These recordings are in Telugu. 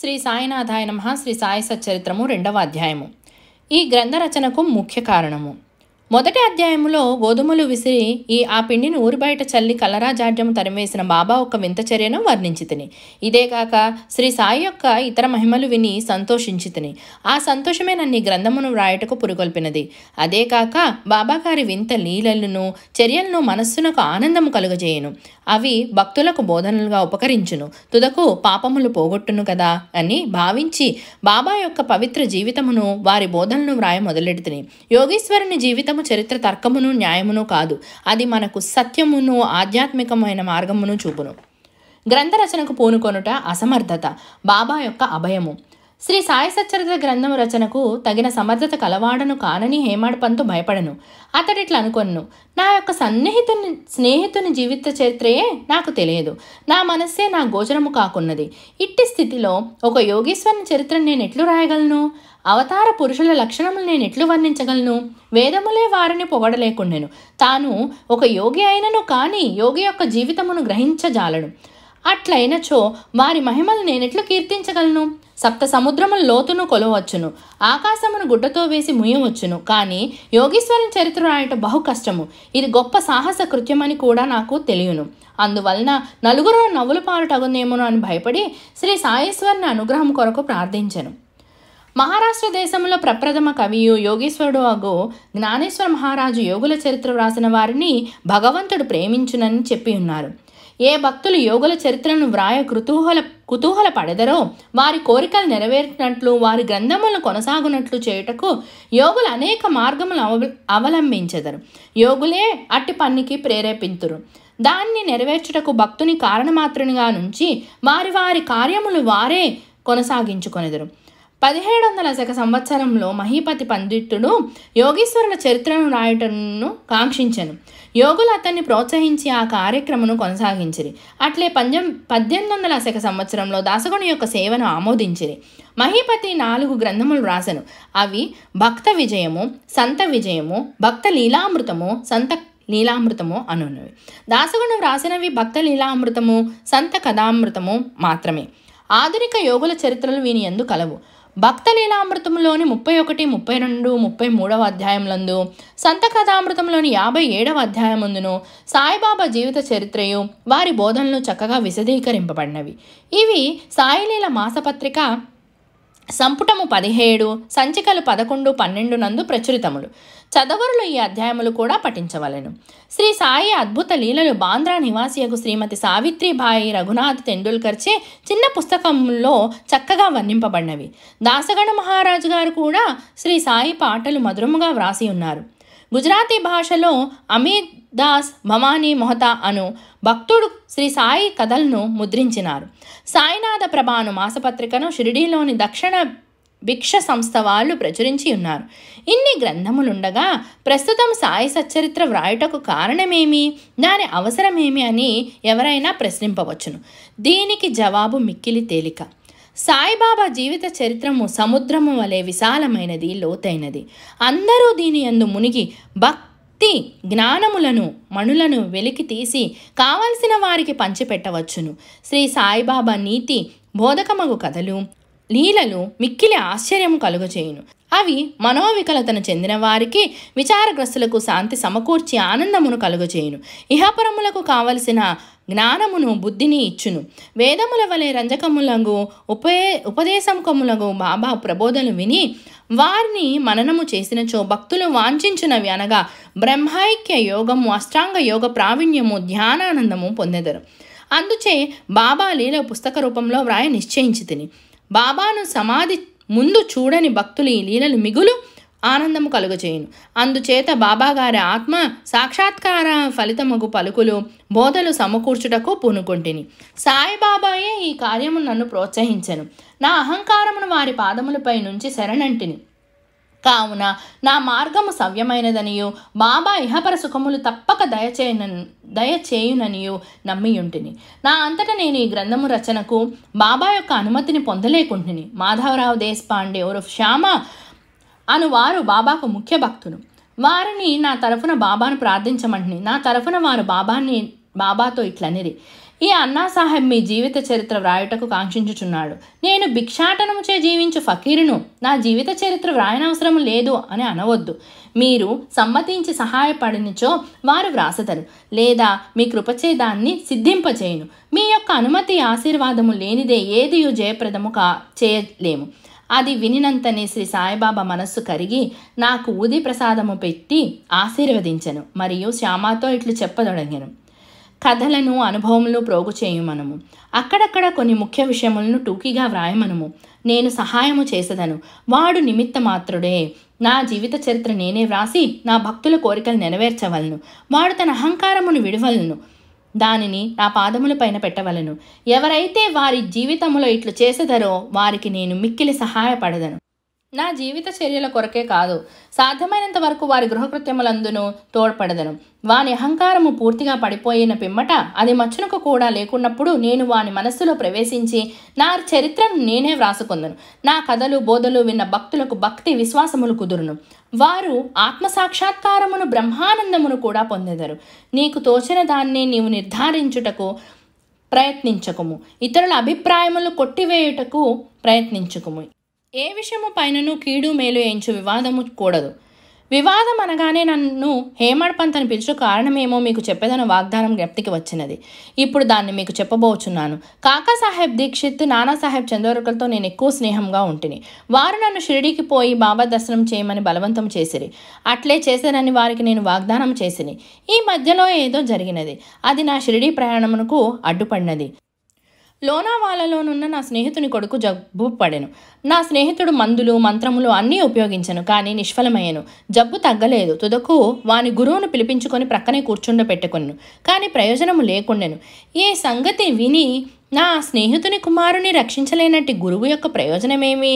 శ్రీ సాయినాథాయ నమ శ్రీ సాయి సచ్చరిత్రము రెండవ అధ్యాయము ఈ గ్రంథ రచనకు ముఖ్య కారణము మొదటి అధ్యాయంలో గోధుమలు విసిరి ఈ ఆ పిండిని ఊరి బయట చల్లి కలరాజాడ్యం తరిమేసిన బాబా ఒక వింత చర్యను వర్ణించితిని ఇదేగాక శ్రీ సాయి యొక్క ఇతర మహిమలు విని సంతోషించితిని ఆ సంతోషమే నన్ను గ్రంథమును వ్రాయటకు పురుగొల్పినది అదేకాక బాబాగారి వింత లీలలను చర్యలను మనస్సునకు ఆనందము కలుగజేయను అవి భక్తులకు బోధనలుగా ఉపకరించును తుదకు పాపములు పోగొట్టును కదా అని భావించి బాబా యొక్క పవిత్ర జీవితమును వారి బోధనను వ్రాయ మొదలెడుతుని యోగీశ్వరుని జీవితం వేదము చరిత్ర తర్కమును న్యాయమును కాదు అది మనకు సత్యమును ఆధ్యాత్మికమైన మార్గమును చూపును గ్రంథరచనకు పూనుకొనుట అసమర్థత బాబా యొక్క అభయము శ్రీ సాయి సచ్చరిత్ర గ్రంథం రచనకు తగిన సమర్థత కలవాడను కానని పంతు భయపడను అతడిట్లా అనుకొన్ను నా యొక్క సన్నిహితుని స్నేహితుని జీవిత చరిత్రయే నాకు తెలియదు నా మనస్సే నా గోచరము కాకున్నది ఇట్టి స్థితిలో ఒక యోగేశ్వరుని చరిత్ర నేను ఎట్లు రాయగలను అవతార పురుషుల లక్షణములు నేను ఎట్లు వర్ణించగలను వేదములే వారిని పొగడలేకుండెను తాను ఒక యోగి అయినను కానీ యోగి యొక్క జీవితమును గ్రహించజాలడు అట్లయినచో వారి మహిమలు నేనెట్లు కీర్తించగలను సప్త సముద్రము లోతును కొలవచ్చును ఆకాశమును గుడ్డతో వేసి ముయ్యవచ్చును కానీ యోగేశ్వరం చరిత్ర రాయటం బహు కష్టము ఇది గొప్ప సాహస కృత్యమని కూడా నాకు తెలియను అందువలన నలుగురు నవ్వుల పాలు అని భయపడి శ్రీ సాయేశ్వరుని అనుగ్రహం కొరకు ప్రార్థించను మహారాష్ట్ర దేశంలో ప్రప్రథమ కవియు యోగేశ్వరుడు అగు జ్ఞానేశ్వర మహారాజు యోగుల చరిత్ర వ్రాసిన వారిని భగవంతుడు ప్రేమించునని చెప్పి ఉన్నారు ఏ భక్తులు యోగుల చరిత్రను వ్రాయ కుతూహల కుతూహల పడదరో వారి కోరికలు నెరవేరినట్లు వారి గ్రంథములను కొనసాగునట్లు చేయుటకు యోగులు అనేక మార్గములు అవ అవలంబించెదరు యోగులే అట్టి పనికి ప్రేరేపింతురు దాన్ని నెరవేర్చుటకు భక్తుని కారణమాత్రునిగా నుంచి వారి వారి కార్యములు వారే కొనసాగించుకొనెదరు పదిహేడు వందల శక సంవత్సరంలో మహీపతి పండితుడు యోగేశ్వరుల చరిత్రను రాయటను కాంక్షించను యోగులు అతన్ని ప్రోత్సహించి ఆ కార్యక్రమను కొనసాగించిరి అట్లే పంజం పద్దెనిమిది వందల శక సంవత్సరంలో దాసగుని యొక్క సేవను ఆమోదించిరి మహీపతి నాలుగు గ్రంథములు రాసను అవి భక్త విజయము సంత విజయము భక్త లీలామృతము సంత లీలామృతము అనున్నవి దాసగుణం రాసినవి భక్త లీలామృతము సంత కథామృతము మాత్రమే ఆధునిక యోగుల చరిత్రలు వీని ఎందు కలవు భక్త లీలామృతంలోని ముప్పై ఒకటి ముప్పై రెండు ముప్పై మూడవ అధ్యాయములందు సంత కథామృతంలోని యాభై ఏడవ అధ్యాయముందును సాయిబాబా జీవిత చరిత్రయు వారి బోధనలు చక్కగా విశదీకరింపబడినవి ఇవి సాయిలీల మాసపత్రిక సంపుటము పదిహేడు సంచికలు పదకొండు పన్నెండు నందు ప్రచురితములు చదవరులు ఈ అధ్యాయములు కూడా పఠించవలను శ్రీ సాయి అద్భుత లీలలు బాంద్రా నివాసియకు శ్రీమతి సావిత్రిబాయి రఘునాథ్ తెండూల్కర్చే చిన్న పుస్తకంలో చక్కగా వర్ణింపబడినవి దాసగణ మహారాజు గారు కూడా శ్రీ సాయి పాటలు మధురముగా వ్రాసి ఉన్నారు గుజరాతీ భాషలో అమిత్ దాస్ భవానీ మొహతా అను భక్తుడు శ్రీ సాయి కథలను ముద్రించినారు సాయినాథ ప్రభాను మాసపత్రికను షిరిడీలోని దక్షిణ భిక్ష సంస్థ వాళ్ళు ప్రచురించి ఉన్నారు ఇన్ని గ్రంథములుండగా ప్రస్తుతం సాయి సచ్చరిత్ర వ్రాయుటకు కారణమేమి దాని అవసరమేమి అని ఎవరైనా ప్రశ్నింపవచ్చును దీనికి జవాబు మిక్కిలి తేలిక సాయిబాబా జీవిత చరిత్రము సముద్రము వలె విశాలమైనది లోతైనది అందరూ దీని యందు మునిగి భక్తి జ్ఞానములను మణులను వెలికి తీసి కావలసిన వారికి పంచిపెట్టవచ్చును శ్రీ సాయిబాబా నీతి బోధకమగు కథలు లీలలు మిక్కిలి ఆశ్చర్యం కలుగచేయును అవి మనోవికలతను చెందిన వారికి విచారగ్రస్తులకు శాంతి సమకూర్చి ఆనందమును కలుగచేయును ఇహపరములకు కావలసిన జ్ఞానమును బుద్ధిని ఇచ్చును వేదముల వలె రంజకములకు ఉపే ఉపదేశములకు బాబా ప్రబోధలు విని వారిని మననము చేసినచో భక్తులు వాంఛించినవి అనగా బ్రహ్మైక్య యోగము అష్టాంగ యోగ ప్రావీణ్యము ధ్యానానందము పొందెదరు అందుచే బాబా లీల పుస్తక రూపంలో వ్రాయ నిశ్చయించి తిని బాబాను సమాధి ముందు చూడని భక్తులు ఈ లీలలు మిగులు ఆనందము కలుగజేయును అందుచేత బాబాగారి ఆత్మ సాక్షాత్కార ఫలితముగు పలుకులు బోధలు సమకూర్చుటకు పూనుకొంటిని సాయిబాబాయే ఈ కార్యము నన్ను ప్రోత్సహించను నా అహంకారమును వారి పాదములపై నుంచి శరణంటిని కావున నా మార్గము సవ్యమైనదనియు బాబా ఇహపర సుఖములు తప్పక దయచేయన దయచేయుననియు నమ్మియుంటిని నా అంతటా నేను ఈ గ్రంథము రచనకు బాబా యొక్క అనుమతిని పొందలేకుంటుని మాధవరావు దేశపాండే ఉరుఫ్ శ్యామ అను వారు బాబాకు ముఖ్య భక్తులు వారిని నా తరఫున బాబాను ప్రార్థించమంటుని నా తరఫున వారు బాబాని బాబాతో ఇట్లనిది ఈ అన్నాసాహెబ్ మీ జీవిత చరిత్ర వ్రాయుటకు కాంక్షించుచున్నాడు నేను భిక్షాటనముచే జీవించు ఫకీరును నా జీవిత చరిత్ర వ్రాయనవసరం లేదు అని అనవద్దు మీరు సమ్మతించి సహాయపడినచో వారు వ్రాసతరు లేదా మీ కృపచే దాన్ని సిద్ధింపచేయును మీ యొక్క అనుమతి ఆశీర్వాదము లేనిదే ఏది జయప్రదము కా చేయలేము అది వినినంతనే శ్రీ సాయిబాబా మనస్సు కరిగి నాకు ఊది ప్రసాదము పెట్టి ఆశీర్వదించను మరియు శ్యామాతో ఇట్లు చెప్పదొడగను కథలను అనుభవంలో ప్రోగు చేయుమనము అక్కడక్కడ కొన్ని ముఖ్య విషయములను టూకీగా వ్రాయమనము నేను సహాయము చేసేదను వాడు నిమిత్త మాత్రుడే నా జీవిత చరిత్ర నేనే వ్రాసి నా భక్తుల కోరికలు నెరవేర్చవలను వాడు తన అహంకారమును విడవలను దానిని నా పాదములపైన పెట్టవలను ఎవరైతే వారి జీవితములో ఇట్లు చేసేదరో వారికి నేను మిక్కిలి సహాయపడదను నా జీవిత చర్యల కొరకే కాదు సాధ్యమైనంత వరకు వారి గృహకృత్యములందును తోడ్పడదను వాని అహంకారము పూర్తిగా పడిపోయిన పిమ్మట అది మచ్చునకు కూడా లేకున్నప్పుడు నేను వాని మనస్సులో ప్రవేశించి నా చరిత్రను నేనే వ్రాసుకుందను నా కథలు బోధలు విన్న భక్తులకు భక్తి విశ్వాసములు కుదురును వారు ఆత్మసాక్షాత్కారమును బ్రహ్మానందమును కూడా పొందెదరు నీకు తోచిన దాన్ని నీవు నిర్ధారించుటకు ప్రయత్నించకము ఇతరుల అభిప్రాయములు కొట్టివేయుటకు ప్రయత్నించకము ఏ విషయము పైనను కీడు మేలు ఎంచు వివాదము కూడదు వివాదం అనగానే నన్ను హేమడ్ పంత్ అని పిలుచు కారణమేమో మీకు చెప్పేదన్న వాగ్దానం జ్ఞప్తికి వచ్చినది ఇప్పుడు దాన్ని మీకు చెప్పబోచున్నాను కాకాసాహెబ్ దీక్షిత్ నానాసాహెబ్ చంద్రవరకులతో నేను ఎక్కువ స్నేహంగా ఉంటిని వారు నన్ను షిరిడీకి పోయి బాబా దర్శనం చేయమని బలవంతం చేసిరి అట్లే చేశానని వారికి నేను వాగ్దానం చేసిని ఈ మధ్యలో ఏదో జరిగినది అది నా షిరిడీ ప్రయాణమునకు అడ్డుపడినది లోనావాలలోనున్న నా స్నేహితుని కొడుకు జబ్బు పడెను నా స్నేహితుడు మందులు మంత్రములు అన్నీ ఉపయోగించను కానీ నిష్ఫలమయ్యను జబ్బు తగ్గలేదు తుదకు వాని గురువును పిలిపించుకొని ప్రక్కనే పెట్టుకున్నాను కానీ ప్రయోజనము లేకుండెను ఈ సంగతి విని నా స్నేహితుని కుమారుని రక్షించలేనట్టి గురువు యొక్క ప్రయోజనమేమి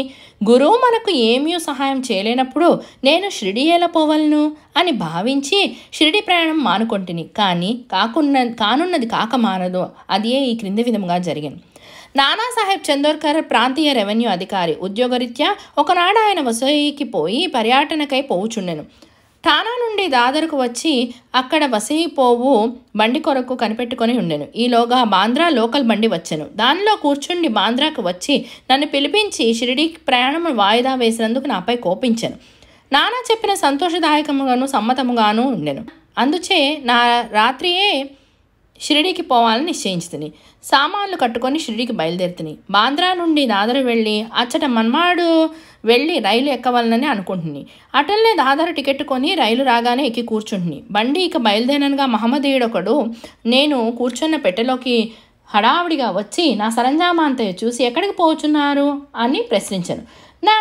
గురువు మనకు ఏమీ సహాయం చేయలేనప్పుడు నేను షిరిడి ఎలా పోవలను అని భావించి షిరిడి ప్రయాణం మానుకొంటిని కానీ కాకున్న కానున్నది కాక మానదు అదే ఈ క్రింది విధముగా జరిగింది నానాసాహెబ్ చందోర్కర్ ప్రాంతీయ రెవెన్యూ అధికారి ఉద్యోగరీత్యా ఒకనాడు ఆయన వసూయికి పోయి పర్యటనకై పోవుచుండెను తానా నుండి దాదరుకు వచ్చి అక్కడ వసైపోవు బండి కొరకు కనిపెట్టుకొని ఉండెను ఈలోగా బాంద్రా లోకల్ బండి వచ్చాను దానిలో కూర్చుండి బాంద్రాకు వచ్చి నన్ను పిలిపించి షిరిడీకి ప్రయాణం వాయిదా వేసినందుకు నాపై కోపించాను నానా చెప్పిన సంతోషదాయకముగాను సమ్మతముగాను ఉండెను అందుచే నా రాత్రియే షిరిడీకి పోవాలని నిశ్చయించుతుంది సామాన్లు కట్టుకొని షిరిడీకి బయలుదేరుతుంది బాంద్రా నుండి దాదరు వెళ్ళి అచ్చట మన్మాడు వెళ్ళి రైలు ఎక్కవాలని అనుకుంటుంది అటల్నే దాదాపు టికెట్ కొని రైలు రాగానే ఎక్కి కూర్చుంటుంది బండి ఇక బయలుదేరనగా మహమ్మదీయుడొకడు నేను కూర్చున్న పెట్టెలోకి హడావిడిగా వచ్చి నా సరంజామా అంతయ్య చూసి ఎక్కడికి పోచున్నారు అని ప్రశ్నించాను నా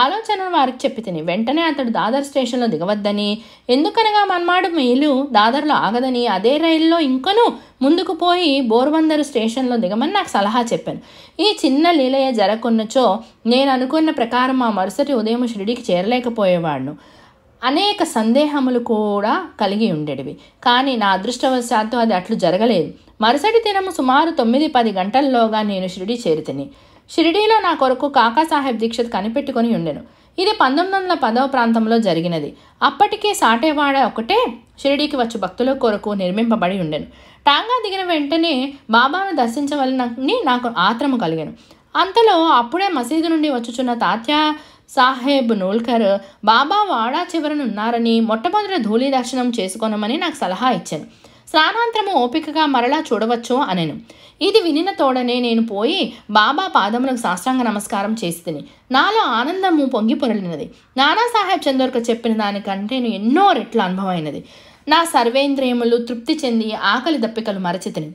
ఆలోచన వారికి చెప్పి తిని వెంటనే అతడు దాదర్ స్టేషన్లో దిగవద్దని ఎందుకనగా మన్మాడు మేలు దాదర్లో ఆగదని అదే రైల్లో ఇంకనూ ముందుకు పోయి బోర్వందరు స్టేషన్లో దిగమని నాకు సలహా చెప్పాను ఈ చిన్న లీలయ్య జరగకున్నచో నేను అనుకున్న ప్రకారం ఆ మరుసటి ఉదయం షిరిడికి చేరలేకపోయేవాడును అనేక సందేహములు కూడా కలిగి ఉండేటివి కానీ నా అదృష్టవశాత్తు అది అట్లు జరగలేదు మరుసటి దినము సుమారు తొమ్మిది పది గంటల్లోగా నేను షిరిడి చేరితిని షిరిడీలో నా కొరకు కాకాసాహెబ్ దీక్షిత్ కనిపెట్టుకుని ఉండెను ఇది పంతొమ్మిది వందల పదవ ప్రాంతంలో జరిగినది అప్పటికే సాటేవాడ ఒకటే షిరిడీకి వచ్చి భక్తుల కొరకు నిర్మింపబడి ఉండెను టాంగా దిగిన వెంటనే బాబాను దర్శించవలనని నాకు ఆత్రము కలిగాను అంతలో అప్పుడే మసీదు నుండి వచ్చుచున్న తాత్యా సాహెబ్ నూల్కర్ బాబా వాడా చివరనున్నారని మొట్టమొదట ధూళి దర్శనం చేసుకోనమని నాకు సలహా ఇచ్చాను స్నానాంతరము ఓపికగా మరలా చూడవచ్చు అనెను ఇది వినిన తోడనే నేను పోయి బాబా పాదములకు సాష్టాంగ నమస్కారం తిని నాలో ఆనందము పొంగి పొరలినది నానాసాహెబ్ చందోర్కర్ చెప్పిన దానికంటే నేను ఎన్నో రెట్ల అనుభవమైనది నా సర్వేంద్రియములు తృప్తి చెంది ఆకలి దప్పికలు మరచితిని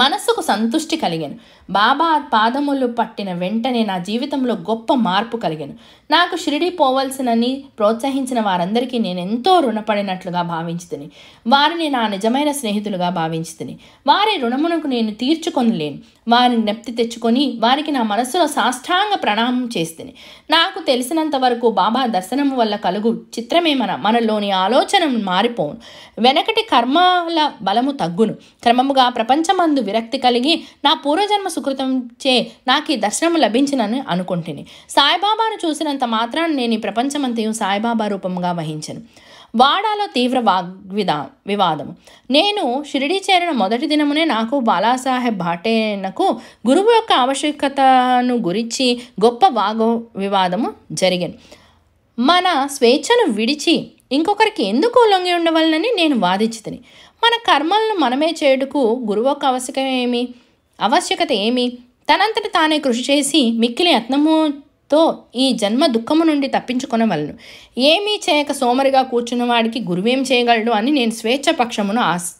మనస్సుకు సంతుష్టి కలిగాను బాబా పాదములు పట్టిన వెంటనే నా జీవితంలో గొప్ప మార్పు కలిగాను నాకు షిరిడి పోవలసినని ప్రోత్సహించిన వారందరికీ నేను ఎంతో రుణపడినట్లుగా భావించుతుని వారిని నా నిజమైన స్నేహితులుగా భావించుతుని వారి రుణమునకు నేను తీర్చుకొనలేను వారిని జ్ఞప్తి తెచ్చుకొని వారికి నా మనస్సులో సాష్టాంగ ప్రణామం చేస్తుంది నాకు తెలిసినంత వరకు బాబా దర్శనం వల్ల కలుగు చిత్రమే మన మనలోని ఆలోచన మారిపోను వెనకటి కర్మల బలము తగ్గును క్రమముగా ప్రపంచమందు నందు విరక్తి కలిగి నా పూర్వజన్మ సుకృతంచే నాకు ఈ దర్శనం లభించినని అనుకుంటుని సాయిబాబాను చూసినంత మాత్రాన్ని నేను ఈ ప్రపంచమంతయు సాయిబాబా రూపంగా వహించను వాడాలో తీవ్ర వాగ్విదా వివాదము నేను షిరిడి చేరిన మొదటి దినమునే నాకు బాలాసాహెబ్ భాటేనకు గురువు యొక్క ఆవశ్యకతను గురించి గొప్ప వాగ వివాదము జరిగింది మన స్వేచ్ఛను విడిచి ఇంకొకరికి ఎందుకు లొంగి ఉండవలనని నేను వాదించుతుని మన కర్మలను మనమే చేయుటకు గురువుకు ఒక ఏమి ఆవశ్యకత ఏమి తనంతట తానే కృషి చేసి మిక్కిలి యత్నముతో ఈ జన్మ దుఃఖము నుండి తప్పించుకొనవలను ఏమీ చేయక సోమరిగా కూర్చున్న వాడికి గురువేం చేయగలడు అని నేను స్వేచ్ఛపక్షమును ఆస్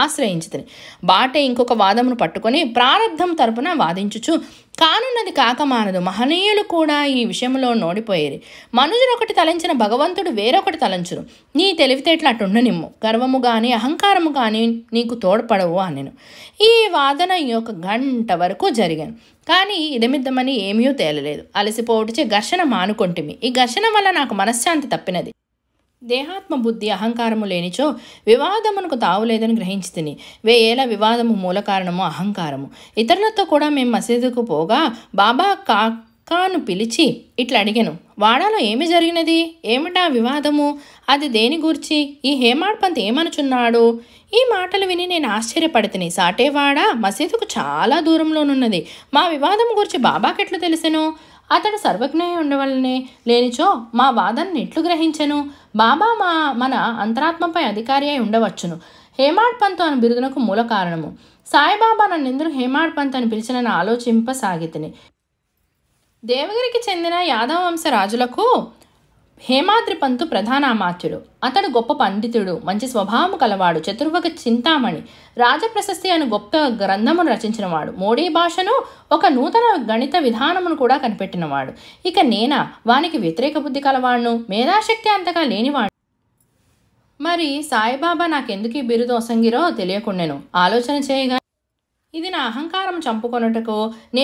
ఆశ్రయించితిని బాటే ఇంకొక వాదమును పట్టుకొని ప్రారంధం తరపున వాదించుచు కానున్నది కాక మానదు మహనీయులు కూడా ఈ విషయంలో నోడిపోయేది మనుజులు ఒకటి తలంచిన భగవంతుడు వేరొకటి తలంచురు నీ తెలివితేటలు నిమ్ము గర్వము కానీ అహంకారము కానీ నీకు తోడ్పడవు అనెను ఈ వాదన యొక్క గంట వరకు జరిగాను కానీ ఇదమిద్దమని ఏమీ తేలలేదు అలసిపోవటిచే ఘర్షణ మానుకొంటిమి ఈ ఘర్షణ వల్ల నాకు మనశ్శాంతి తప్పినది దేహాత్మ బుద్ధి అహంకారము లేనిచో వివాదమునకు తావులేదని గ్రహించి తిని వేయేల వివాదము మూల కారణము అహంకారము ఇతరులతో కూడా మేము మసీదుకు పోగా బాబా కాకాను పిలిచి ఇట్లా అడిగాను వాడాలో ఏమి జరిగినది ఏమిటా వివాదము అది దేని గూర్చి ఈ హేమాడ్ పంత్ ఏమనుచున్నాడు ఈ మాటలు విని నేను ఆశ్చర్యపడితిని సాటేవాడ మసీదుకు చాలా దూరంలోనున్నది మా వివాదం గురించి బాబాకెట్లు తెలిసెను అతడు సర్వజ్ఞయ ఉండవలనే లేనిచో మా వాదనను ఎట్లు గ్రహించెను బాబా మా మన అంతరాత్మపై అధికారి అయి ఉండవచ్చును హేమాడ్ పంత్ అని బిరుదునకు మూల కారణము సాయిబాబా ఎందుకు హేమాడ్ పంత్ అని పిలిచిన ఆలోచింపసాగితిని దేవగిరికి చెందిన యాదవ వంశ రాజులకు హేమాద్రి పంతు ప్రధాన అమాత్యుడు అతడు గొప్ప పండితుడు మంచి స్వభావం కలవాడు చతుర్వక చింతామణి రాజప్రశస్తి అని గొప్ప గ్రంథమును రచించినవాడు మోడీ భాషను ఒక నూతన గణిత విధానమును కూడా కనిపెట్టినవాడు ఇక నేనా వానికి వ్యతిరేక బుద్ధి కలవాడును మేధాశక్తి అంతగా లేనివాడు మరి సాయిబాబా నాకెందుకు ఈ బిరుదు ఒసంగిరో తెలియకుండాను ఆలోచన చేయగా ఇది నా అహంకారం చంపుకొనుటకు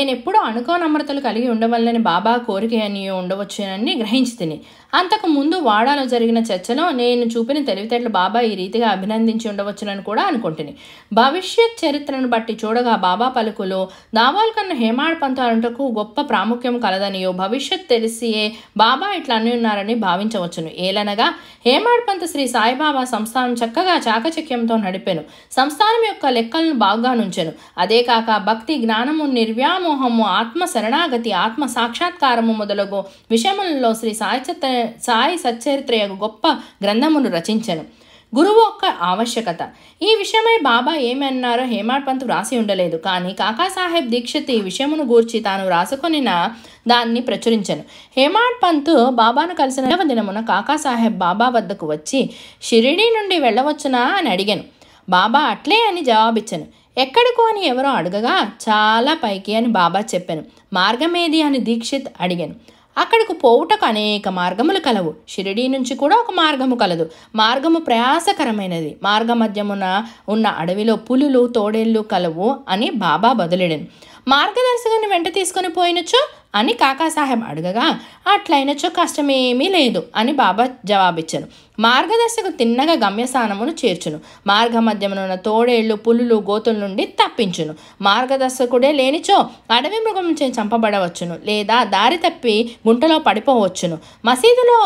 అనుకో అనుకోనమ్రతలు కలిగి ఉండవల్లని బాబా కోరిక అని ఉండవచ్చునని గ్రహించి తిని అంతకు ముందు వాడాలో జరిగిన చర్చలో నేను చూపిన తెలివితేటలు బాబా ఈ రీతిగా అభినందించి ఉండవచ్చునని కూడా అనుకుంటుని భవిష్యత్ చరిత్రను బట్టి చూడగా బాబా పలుకులు దావాల్ కన్న హేమాడ్ పంతాలంటకు గొప్ప ప్రాముఖ్యం కలదనియో భవిష్యత్ తెలిసియే బాబా ఇట్లా అని ఉన్నారని భావించవచ్చును ఏలనగా హేమాడ్ పంత శ్రీ సాయిబాబా సంస్థానం చక్కగా చాకచక్యంతో నడిపాను సంస్థానం యొక్క లెక్కలను బాగా నుంచెను అదే కాక భక్తి జ్ఞానము నిర్వ్యామోహము ఆత్మ శరణాగతి ఆత్మ సాక్షాత్కారము మొదలగు విషయములలో శ్రీ సాయి సాయి సచ్చరిత్రయ గొప్ప గ్రంథమును రచించను గురువు ఒక్క ఆవశ్యకత ఈ విషయమై బాబా ఏమి అన్నారో హేమాడ్ పంత్ వ్రాసి ఉండలేదు కానీ కాకాసాహెబ్ దీక్షిత్ ఈ విషయమును గూర్చి తాను వ్రాసుకొనిన దాన్ని ప్రచురించను హేమాడ్ పంత్ బాబాను కలిసిన రెండవ దినమున కాకాసాహెబ్ బాబా వద్దకు వచ్చి షిరిడీ నుండి వెళ్ళవచ్చునా అని అడిగాను బాబా అట్లే అని జవాబిచ్చను ఎక్కడికో అని ఎవరో అడగగా చాలా పైకి అని బాబా చెప్పాను మార్గమేది అని దీక్షిత్ అడిగాను అక్కడికి పోవుటకు అనేక మార్గములు కలవు షిరిడి నుంచి కూడా ఒక మార్గము కలదు మార్గము ప్రయాసకరమైనది మార్గమధ్యమున ఉన్న అడవిలో పులులు తోడేళ్ళు కలవు అని బాబా బదులెడను మార్గదర్శకుని వెంట తీసుకొని పోయినచ్చు అని కాకాసాహెబ్ అడగగా అట్లయినచ్చు కష్టమేమీ లేదు అని బాబా జవాబిచ్చాను మార్గదర్శకు తిన్నగా గమ్యస్థానమును చేర్చును మార్గ మార్గమధ్యమునున్న తోడేళ్లు పులులు గోతుల నుండి తప్పించును మార్గదర్శకుడే లేనిచో అడవి మృగం నుంచి చంపబడవచ్చును లేదా దారి తప్పి గుంటలో పడిపోవచ్చును మసీదులో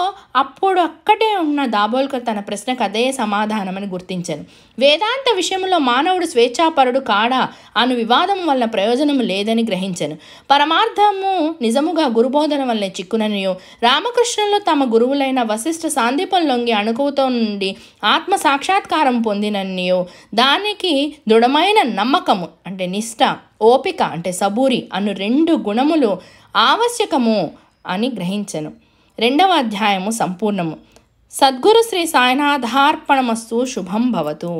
అప్పుడు అక్కడే ఉన్న దాబోల్కర్ తన ప్రశ్నకు అదే సమాధానమని గుర్తించాను వేదాంత విషయంలో మానవుడు స్వేచ్ఛాపరుడు కాడా అను వివాదం వలన ప్రయోజనము లేదని గ్రహించను పరమార్థము నిజముగా గురుబోధన వల్ల చిక్కుననియో రామకృష్ణులు తమ గురువులైన వశిష్ఠ సాందీపం లొంగి అణుకువతో నుండి ఆత్మ సాక్షాత్కారం పొందినన్నియు దానికి దృఢమైన నమ్మకము అంటే నిష్ఠ ఓపిక అంటే సబూరి అను రెండు గుణములు ఆవశ్యకము అని గ్రహించను రెండవ అధ్యాయము సంపూర్ణము సద్గురు శ్రీ సాయినాథార్పణమస్తు శుభం భవతు